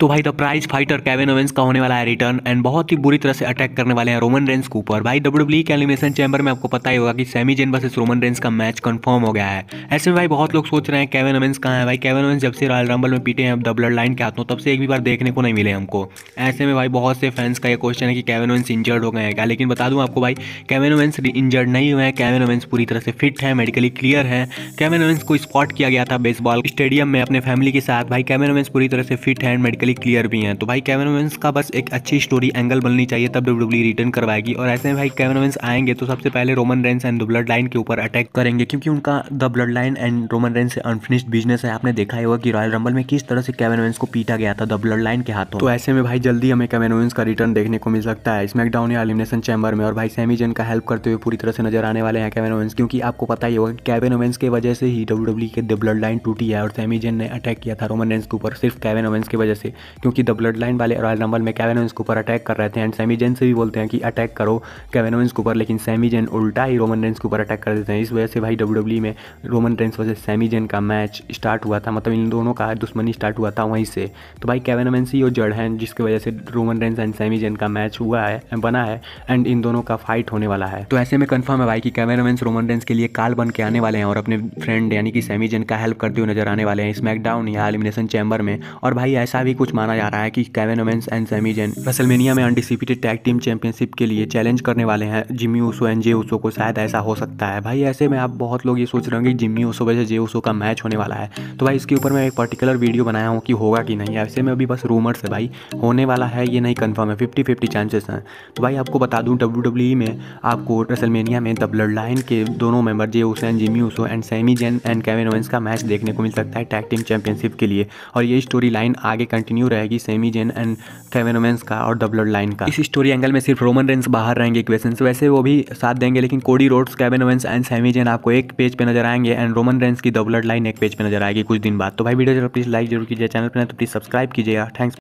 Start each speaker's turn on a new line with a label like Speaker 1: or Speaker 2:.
Speaker 1: तो भाई the prize fighter Kevin Owens का होने वाला है रिटर्न एंड बहुत ही बुरी तरह से अटैक करने वाले हैं रोमन रेंस के ऊपर भाई डब्ल्यू e के एलिमिनेशन चैम्बर में आपको पता ही होगा कि Sami Zayn versus Roman Reigns का मैच कंफर्म हो गया है ऐसे में भाई बहुत लोग सोच रहे हैं कैविन ओवेंस कहाँ है भाई कैविन ओवेंस जब से रॉयल रंबल में पीटे हैं द ब्लड लाइन के हाथों तब से एक भी बार देखने को नहीं मिले हमको ऐसे में भाई बहुत से फैंस का ये क्वेश्चन है कि कैविन ओवेंस इंजर्ड हो गए हैं क्या लेकिन बता दूँ आपको भाई कैविन ओवेंस इंजर्ड नहीं हुए हैं कैविन ओवेंस पूरी तरह से फिट है मेडिकली क्लियर है कैविन ओवेंस को स्पॉट किया गया था बेसबॉल स्टेडियम में अपने फैमिली के साथ भाई कैविन ओवेंस पूरी तरह से फिट है मेडिकल टेक्निकली क्लियर भी हैं तो भाई कैमरा वेंस का बस एक अच्छी स्टोरी एंगल बननी चाहिए तब डब्ल्यू रिटर्न e करवाएगी और ऐसे में भाई कैमरा वेंस आएंगे तो सबसे पहले Roman Reigns and the blood line के ऊपर अटैक करेंगे क्योंकि उनका the bloodline and Roman Reigns से अनफिनिश्ड बिजनेस है आपने देखा ही होगा कि रॉयल रंबल में किस तरह से कैमरा वेंस को पीटा गया था द ब्लड लाइन के हाथों तो ऐसे में भाई जल्दी हमें कैमरा वेंस का रिटर्न देखने को मिल सकता है स्मैकडाउन या एलिमिनेशन चैम्बर में और भाई सेमी जन का हेल्प करते हुए पूरी तरह से नजर आने वाले हैं कैमरा वेंस क्योंकि आपको पता ही होगा कि कैबिन ओवेंस की वजह से ही डब्ल्यू e के ब्लड लाइन टूटी है और सेमी जन ने अटैक किया था रोमन रेंस के ऊपर सिर्फ कैबिन ओवेंस की वजह से क्योंकि द ब्लड लाइन वाले रॉयल रंबल में कैवेनोइंस के ऊपर अटैक कर रहे थे एंड सेमी जेन से भी बोलते हैं कि अटैक करो कैवेनोइंस के ऊपर लेकिन सेमी जेन उल्टा ही रोमन रेंस के ऊपर अटैक कर देते हैं इस वजह से भाई डब्ल्यू e में रोमन रेंस वजह सेमी जेन का मैच स्टार्ट हुआ था मतलब इन दोनों का दुश्मनी स्टार्ट हुआ था वहीं से तो भाई कैवन ही वो जड़ है जिसकी वजह से Roman Reigns and Sami Zayn का मैच हुआ है बना है एंड इन दोनों का फाइट होने वाला है तो ऐसे में कन्फर्म है भाई कि कैवन रोमन रेंस के लिए काल बन के आने वाले हैं और अपने फ्रेंड यानी कि सेमी जेन का हेल्प करते हुए नजर आने वाले हैं स्मैकडाउन या एलिमिनेशन चैम्बर में और भाई ऐसा भी कुछ कुछ माना जा रहा है कि Kevin Owens and Sami Zayn WrestleMania में अनडिसिपिटेड टैग टीम चैंपियनशिप के लिए चैलेंज करने वाले हैं जिमी ओसो एंड जे ओसो को शायद ऐसा हो सकता है भाई ऐसे में आप बहुत लोग ये सोच रहे होंगे जिमी ओसो वजह जे ओसो का मैच होने वाला है तो भाई इसके ऊपर मैं एक पर्टिकुलर वीडियो बनाया हूँ कि होगा कि नहीं ऐसे में अभी बस रूमर्स है भाई होने वाला है ये नहीं कन्फर्म है फिफ्टी फिफ्टी चांसेस हैं तो भाई आपको बता दूँ डब्ल्यू डब्ल्यू में आपको रेसलमेनिया में द ब्लड लाइन के दोनों member Jey Uso and Jimmy Uso and Sami Zayn and Kevin Owens का मैच देखने को मिल सकता है टैग टीम चैंपियनशिप के लिए और ये स्टोरी लाइन आगे कंटिन्यू कंटिन्यू रहेगी सेमी जेन एंड केविन का और डबलर लाइन का इस स्टोरी एंगल में सिर्फ रोमन रेंस बाहर रहेंगे इक्वेशन वैसे वो भी साथ देंगे लेकिन Cody Rhodes Kevin and Sami Zayn आपको एक पेज पे नजर आएंगे एंड रोमन रेंस की डबल लाइन एक पेज पे नजर आएगी कुछ दिन बाद तो भाई वीडियो जरूर प्लीज लाइक जरूर कीजिए चैनल पर तो प्लीज सब्सक्राइब कीजिएगा थैंक्स